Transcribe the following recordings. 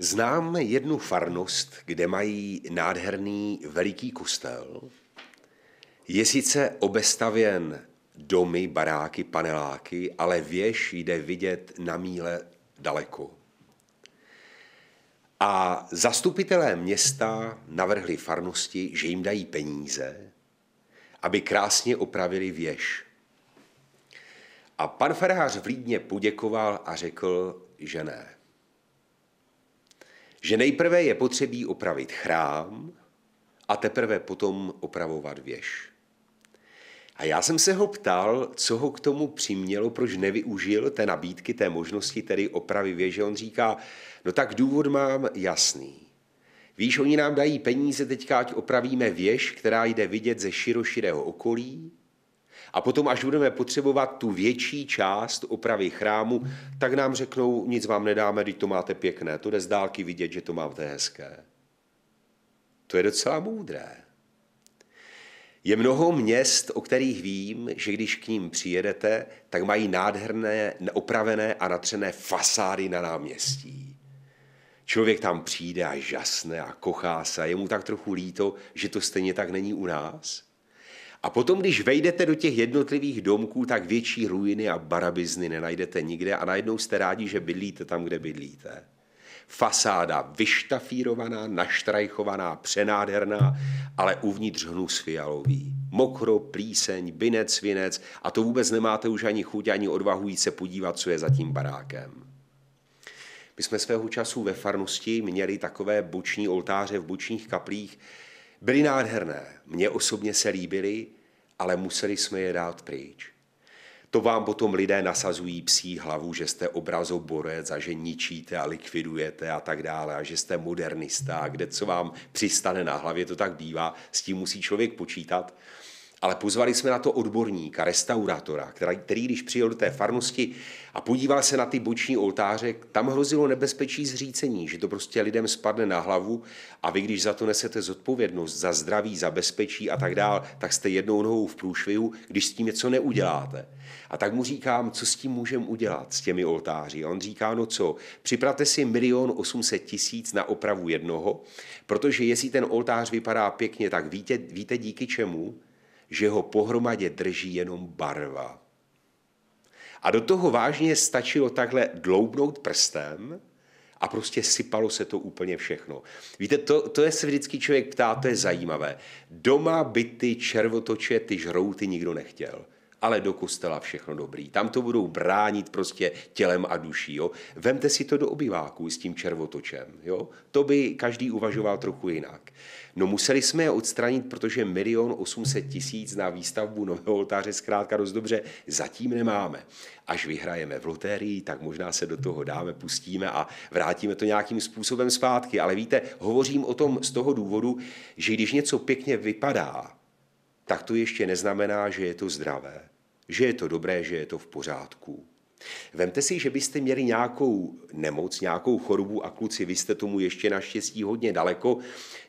Znám jednu farnost, kde mají nádherný veliký kostel. Je sice obestavěn domy, baráky, paneláky, ale věž jde vidět na míle daleko. A zastupitelé města navrhli farnosti, že jim dají peníze, aby krásně opravili věž. A pan farář v Lídně poděkoval a řekl, že ne že nejprve je potřebí opravit chrám a teprve potom opravovat věž. A já jsem se ho ptal, co ho k tomu přimělo, proč nevyužil té nabídky, té možnosti tedy opravy věže. On říká, no tak důvod mám jasný. Víš, oni nám dají peníze teďka, ať opravíme věž, která jde vidět ze široširého okolí, a potom, až budeme potřebovat tu větší část opravy chrámu, tak nám řeknou, nic vám nedáme, když to máte pěkné, to jde z dálky vidět, že to máte hezké. To je docela moudré. Je mnoho měst, o kterých vím, že když k ním přijedete, tak mají nádherné, opravené a natřené fasády na náměstí. Člověk tam přijde a žasne a kochá se a je mu tak trochu líto, že to stejně tak není u nás. A potom, když vejdete do těch jednotlivých domků, tak větší ruiny a barabizny nenajdete nikde a najednou jste rádi, že bydlíte tam, kde bydlíte. Fasáda vyštafírovaná, naštrajchovaná, přenádherná, ale uvnitř hnus fialový. Mokro, plíseň, binec, vinec a to vůbec nemáte už ani chuť, ani odvahu jít se podívat, co je za tím barákem. My jsme svého času ve farnosti měli takové boční oltáře v bočních kaplích, Byly nádherné, mně osobně se líbily, ale museli jsme je dát pryč. To vám potom lidé nasazují psí hlavu, že jste obrazoborec a že ničíte a likvidujete a tak dále a že jste modernista a kde co vám přistane na hlavě, to tak bývá, s tím musí člověk počítat ale pozvali jsme na to odborníka, restaurátora, který, který když přijel do té farnosti a podíval se na ty boční oltáře, tam hrozilo nebezpečí zřícení, že to prostě lidem spadne na hlavu a vy, když za to nesete zodpovědnost, za zdraví, za bezpečí a tak dál, tak jste jednou nohou v průšvihu, když s tím něco neuděláte. A tak mu říkám, co s tím můžeme udělat, s těmi oltáři. A on říká, no co, připravte si milion 800 tisíc na opravu jednoho, protože jestli ten oltář vypadá pěkně, tak víte, víte díky čemu? že ho pohromadě drží jenom barva. A do toho vážně stačilo takhle dloubnout prstem a prostě sypalo se to úplně všechno. Víte, to, to je se vždycky člověk ptá, to je zajímavé. Doma byty, červotoče, ty žrouty nikdo nechtěl ale do kostela všechno dobrý. Tam to budou bránit prostě tělem a duší. Jo. Vemte si to do obyváku s tím červotočem. Jo. To by každý uvažoval trochu jinak. No museli jsme je odstranit, protože milion 800 tisíc na výstavbu nového oltáře zkrátka dost dobře zatím nemáme. Až vyhrajeme v lotérii, tak možná se do toho dáme, pustíme a vrátíme to nějakým způsobem zpátky. Ale víte, hovořím o tom z toho důvodu, že když něco pěkně vypadá, tak to ještě neznamená, že je to zdravé, že je to dobré, že je to v pořádku. Vemte si, že byste měli nějakou nemoc, nějakou chorobu a kluci, vy jste tomu ještě naštěstí hodně daleko,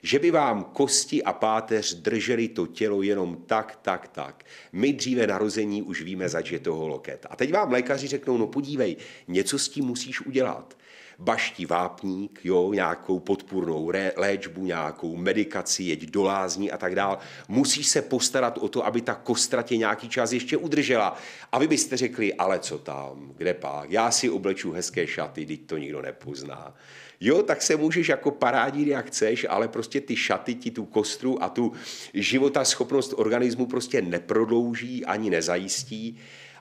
že by vám kosti a páteř drželi to tělo jenom tak, tak, tak. My dříve narození už víme zač je toho loket. A teď vám lékaři řeknou, no podívej, něco s tím musíš udělat. Baští vápník, jo, nějakou podpůrnou léčbu, nějakou medikaci, jeď do lázní a tak dál. Musíš se postarat o to, aby ta kostra tě nějaký čas ještě udržela. A vy byste řekli, ale co tam, kde pak, já si obleču hezké šaty, teď to nikdo nepozná. Jo, tak se můžeš jako parádit, jak chceš, ale prostě ty šaty ti tu kostru a tu života schopnost organismu prostě neprodlouží ani nezajistí.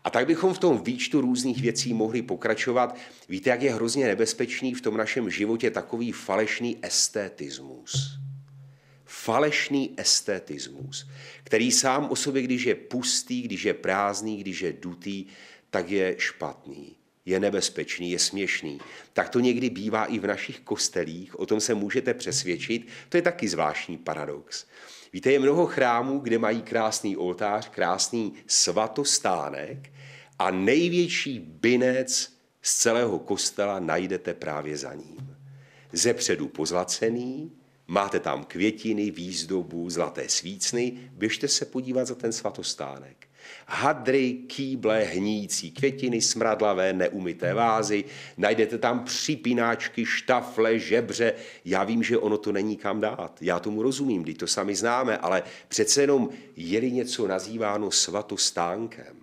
A tak bychom v tom výčtu různých věcí mohli pokračovat. Víte, jak je hrozně nebezpečný v tom našem životě takový falešný estetismus. Falešný estetismus, který sám o sobě, když je pustý, když je prázdný, když je dutý, tak je špatný je nebezpečný, je směšný. Tak to někdy bývá i v našich kostelích, o tom se můžete přesvědčit, to je taky zvláštní paradox. Víte, je mnoho chrámů, kde mají krásný oltář, krásný svatostánek a největší binec z celého kostela najdete právě za ním. Zepředu pozlacený, máte tam květiny, výzdobu, zlaté svícny, běžte se podívat za ten svatostánek hadry, kýble, hnící květiny, smradlavé, neumyté vázy, najdete tam připínáčky, štafle, žebře. Já vím, že ono to není kam dát. Já tomu rozumím, když to sami známe, ale přece jenom je něco nazýváno svatostánkem,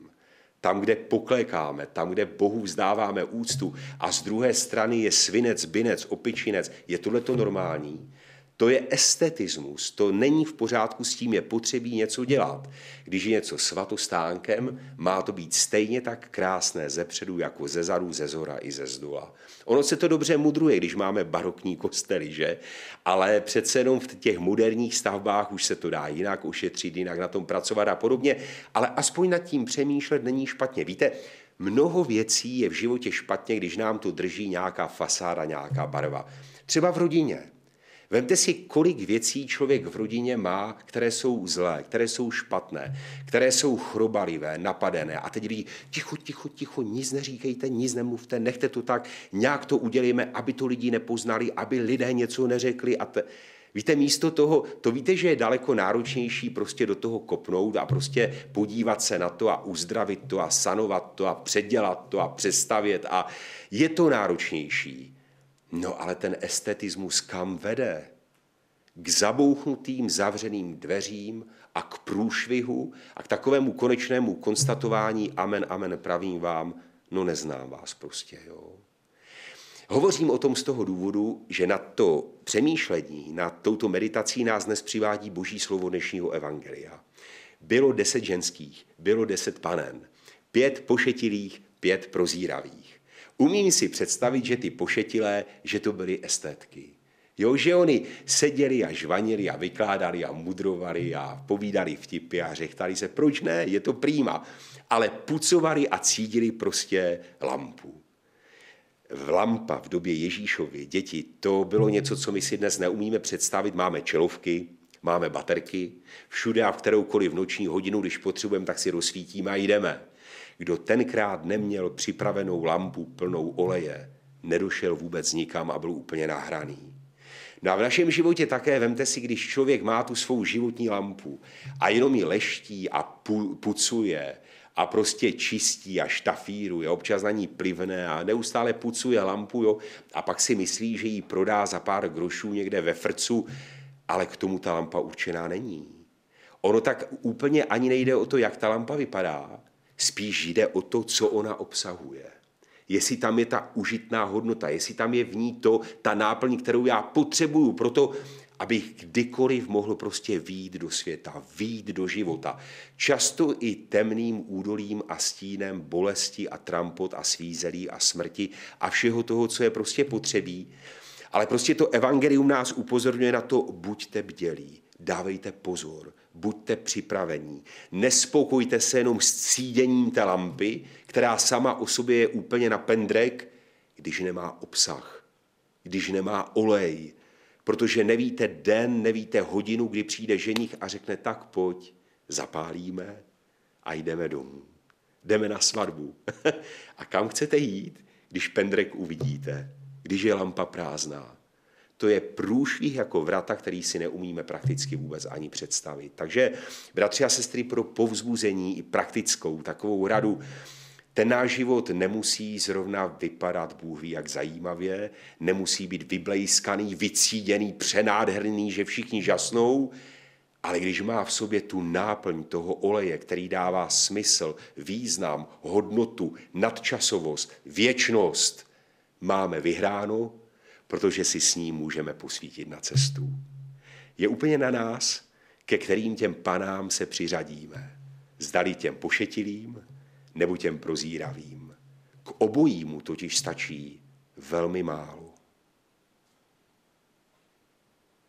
tam, kde poklekáme, tam, kde Bohu vzdáváme úctu a z druhé strany je svinec, binec, opičinec, je tohle to normální? To je estetismus, to není v pořádku, s tím je potřebí něco dělat. Když je něco svatostánkem, má to být stejně tak krásné ze předu, jako ze zadu, ze zora i ze zdola. Ono se to dobře mudruje, když máme barokní kostely, že? Ale přece jenom v těch moderních stavbách už se to dá jinak ušetřit, jinak na tom pracovat a podobně, ale aspoň nad tím přemýšlet není špatně. Víte, mnoho věcí je v životě špatně, když nám to drží nějaká fasáda, nějaká barva. Třeba v rodině. Vemte si, kolik věcí člověk v rodině má, které jsou zlé, které jsou špatné, které jsou chrobalivé, napadené. A teď lidi, ticho, ticho, ticho, nic neříkejte, nic nemluvte, nechte to tak, nějak to udělíme, aby to lidi nepoznali, aby lidé něco neřekli. A te... Víte, místo toho, to víte, že je daleko náročnější prostě do toho kopnout a prostě podívat se na to a uzdravit to a sanovat to a předělat to a přestavět a je to náročnější. No ale ten estetismus kam vede? K zabouchnutým zavřeným dveřím a k průšvihu a k takovému konečnému konstatování amen, amen, pravím vám, no neznám vás prostě, jo. Hovořím o tom z toho důvodu, že na to přemýšlení, na touto meditací nás dnes přivádí boží slovo dnešního evangelia. Bylo deset ženských, bylo deset panen, pět pošetilých, pět prozíravých. Umím si představit, že ty pošetilé, že to byly estetky. Jo, že oni seděli a žvanili a vykládali a mudrovali a povídali vtipy a řechtali se, proč ne, je to prýma. Ale pucovali a cídili prostě lampu. V lampa v době Ježíšovy děti, to bylo něco, co my si dnes neumíme představit. Máme čelovky, máme baterky, všude a v kteroukoliv noční hodinu, když potřebujeme, tak si rozsvítíme a jdeme. Kdo tenkrát neměl připravenou lampu plnou oleje, nedošel vůbec nikam a byl úplně nahraný. No a v našem životě také, vemte si, když člověk má tu svou životní lampu a jenom ji leští a pucuje a prostě čistí a štafíru, je občas na ní plivne a neustále pucuje lampu jo, a pak si myslí, že ji prodá za pár grošů někde ve frcu, ale k tomu ta lampa určená není. Ono tak úplně ani nejde o to, jak ta lampa vypadá, Spíš jde o to, co ona obsahuje. Jestli tam je ta užitná hodnota, jestli tam je v ní to, ta náplň, kterou já potřebuju proto, abych kdykoliv mohl prostě výjít do světa, výjít do života. Často i temným údolím a stínem bolesti a trampot a svízelí a smrti a všeho toho, co je prostě potřebí. Ale prostě to evangelium nás upozorňuje na to, buďte bdělí dávejte pozor, buďte připravení. Nespokojte se jenom s cíděním té lampy, která sama o sobě je úplně na pendrek, když nemá obsah, když nemá olej, protože nevíte den, nevíte hodinu, kdy přijde ženich a řekne tak pojď, zapálíme a jdeme domů. Jdeme na svatbu. a kam chcete jít, když pendrek uvidíte, když je lampa prázdná? to je průšvih jako vrata, který si neumíme prakticky vůbec ani představit. Takže bratři a sestry pro povzbuzení i praktickou takovou radu, ten náš život nemusí zrovna vypadat, Bůh ví, jak zajímavě, nemusí být vyblejskaný, vycíděný, přenádherný, že všichni žasnou, ale když má v sobě tu náplň toho oleje, který dává smysl, význam, hodnotu, nadčasovost, věčnost, máme vyhráno, protože si s ním můžeme posvítit na cestu. Je úplně na nás, ke kterým těm panám se přiřadíme. Zdali těm pošetilým nebo těm prozíravým. K obojímu totiž stačí velmi málo.